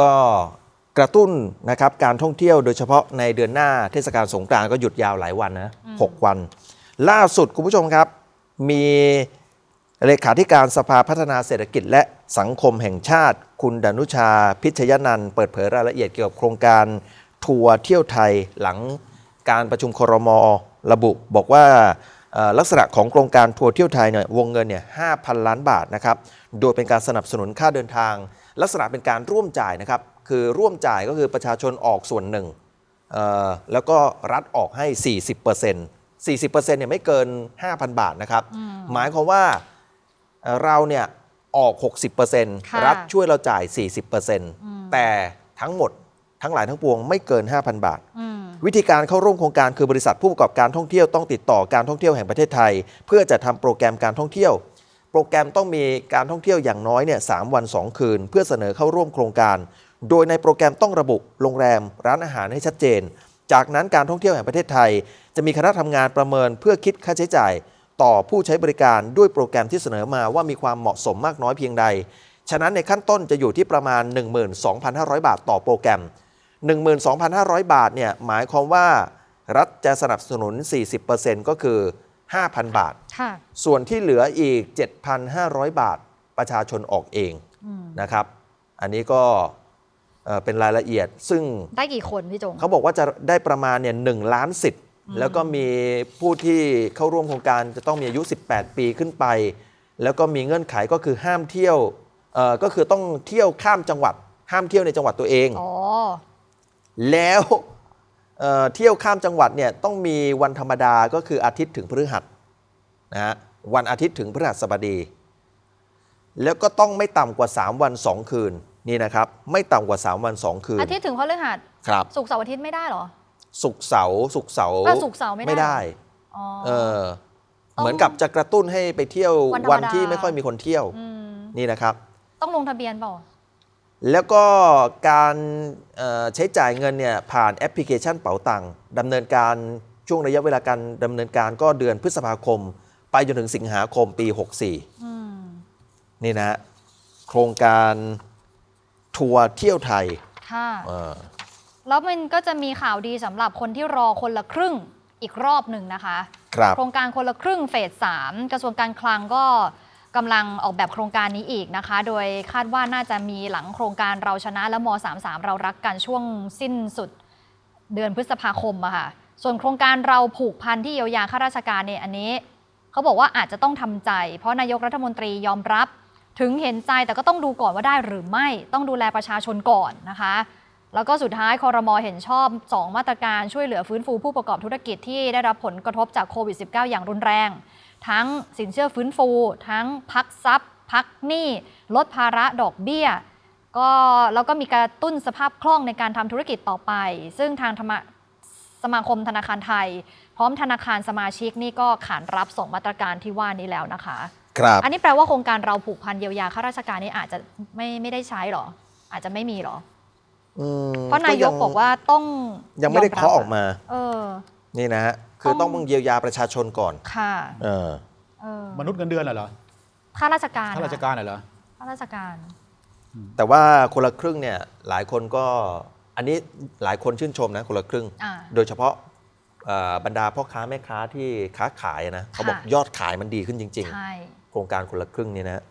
ก็กระตุ้นนะครับ การท่องเที่ยวโดยเฉพาะในเดือนหน้าเทศกาลสงกรานต์ก็หยุดยาวหลายวันนะหกวัน ล่าสุดคุณผู้ชมครับ มีเลขาธิการสภาพัฒนาเศรษฐกิจและสังคมแห่งชาติ คุณดนุชา พิชยนันเปิดเผยรายละเอียดเกี่ยวกับโครงการทัวร์เที่ยวไทยหลังการประชุมครมระบุ บอกว่าลักษณะของโครงการทัวร์เที่ยวไทยเนี่ยวงเงินเนี่ยห้าพันล้านบาทนะครับโดยเป็นการสนับสนุนค่าเดินทางลักษณะเป็นการร่วมจ่ายนะครับ คือร่วมจ่ายก็คือประชาชนออกส่วนหนึ่ง แล้วก็รัฐออกให้ 40% 40%เนี่ยไม่เกิน 5,000 บาท นะครับ หมายความว่าเราเนี่ยออก 60%รัฐช่วยเราจ่าย 40%แต่ทั้งหมดทั้งหลายทั้งปวงไม่เกิน 5,000 บาท วิธีการเข้าร่วมโครงการคือบริษัทผู้ประกอบการท่องเที่ยวต้องติดต่อการท่องเที่ยวแห่งประเทศไทย เพื่อจะทำโปรแกรมการท่องเที่ยวโปรแกรมต้องมีการท่องเที่ยวอย่างน้อยเนี่ยสวัน2คืน เพื่อเสนอเข้าร่วมโครงการ โดยในโปรแกรมต้องระบุโรงแรม ร้านอาหารให้ชัดเจน จากนั้นการท่องเที่ยวแห่งประเทศไทย จะมีคณะทำงานประเมินเพื่อคิดค่าใช้จ่าย ต่อผู้ใช้บริการด้วยโปรแกรมที่เสนอมาว่ามีความเหมาะสมมากน้อยเพียงใด ฉะนั้นในขั้นต้นจะอยู่ที่ประมาณ 12,500 บาทต่อโปรแกรม 12,500 บาทเนี่ยหมายความว่า รัฐจะสนับสนุน40%ก็คือ5,000 บาท ส่วนที่เหลืออีก 7,500 บาทประชาชนออกเองนะครับ อันนี้ก็เป็นรายละเอียด ซึ่งได้กี่คนพี่จงเขาบอกว่าจะได้ประมาณเนี่ยหล้านสิทธิ์แล้วก็มีผู้ที่เข้าร่วมโครงการจะต้องมีอายุ 18 ปีขึ้นไป แล้วก็มีเงื่อนไขก็คือห้ามเที่ยวก็คือต้องเที่ยวข้ามจังหวัด ห้ามเที่ยวในจังหวัดตัวเองแล้วเที่ยวข้ามจังหวัดเนี่ยต้องมีวันธรรมดาก็คืออาทิตย์ถึงพฤหัสนะฮะวันอาทิตย์ถึงพฤหัสบดี แล้วก็ต้องไม่ต่ำกว่า 3 วัน 2 คืน นี่นะครับ ไม่ต่ำกว่า 3 วัน 2 คืน อาทิตย์ถึงพฤหัสครับสุกเสาร์อาทิตย์ไม่ได้หรอสุกเสาร์สุกเสาร์สุกเสาร์ไม่ได้เออเหมือนกับจะกระตุ้นให้ไปเที่ยววันที่ไม่ค่อยมีคนเที่ยวนี่นะครับ ต้องลงทะเบียนเปล่าแล้วก็การใช้จ่ายเงินเนี่ยผ่านแอปพลิเคชันเป๋าตังค์ดำเนินการช่วงระยะเวลาการดำเนินการก็เดือนพฤษภาคม ไปจนถึงสิงหาคมปี 64 นี่นะ โครงการทัวร์เที่ยวไทยค่ะแล้วมันก็จะมีข่าวดีสำหรับคนที่รอคนละครึ่งอีกรอบหนึ่งนะคะโครงการคนละครึ่งเฟส3กระทรวงการคลังก็กำลังออกแบบโครงการนี้อีกนะคะ โดยคาดว่าน่าจะมีหลังโครงการเราชนะ และม .33 เรารักกันช่วงสิ้นสุดเดือนพฤษภาคมอะค่ะ ส่วนโครงการเราผูกพันที่เยียวยาข้าราชการเนี่ยอันนี้ เขาบอกว่าอาจจะต้องทำใจ เพราะนายกรัฐมนตรียอมรับ ถึงเห็นใจแต่ก็ต้องดูก่อนว่าได้หรือไม่ต้องดูแลประชาชนก่อนนะคะ แล้วก็สุดท้ายคอรมอเห็นชอบ2มาตรการช่วยเหลือฟื้นฟูผู้ประกอบธุรกิจที่ได้รับผลกระทบจากโควิด -19 อย่างรุนแรงทั้งสินเชื่อฟื้นฟู ทั้งพักทรัพย์ พักหนี้ลดภาระดอกเบี้ย ก็แล้วก็มีการตุ้นสภาพคล่องในการทำธุรกิจต่อไป ซึ่งทางสมาคมธนาคารไทย พร้อมธนาคารสมาชิกนี่ก็ขานรับส่งมาตรการที่ว่านี้แล้วนะคะ ครับ อันนี้แปลว่าโครงการเราผูกพันเยียวยา ข้าราชการนี่อาจจะไม่ไม่ได้ใช้หรอ อาจจะไม่มีหรอเพราะนายกบอกว่าต้อง ยังไม่ได้เคาะออกมา เออ นี่นะฮะคือต้องเยียวยาประชาชนก่อน ค่ะเออเออ มนุษย์เงินเดือนเหรอ ข้าราชการ ข้าราชการเหรอ ข้าราชการ แต่ว่าคนละครึ่งเนี่ยหลายคนก็อันนี้หลายคนชื่นชมนะ คนละครึ่ง โดยเฉพาะบรรดาพ่อค้าแม่ค้าที่ค้าขายนะเขาบอกยอดขายมันดีขึ้นจริงๆ โครงการคนละครึ่งนี่นะ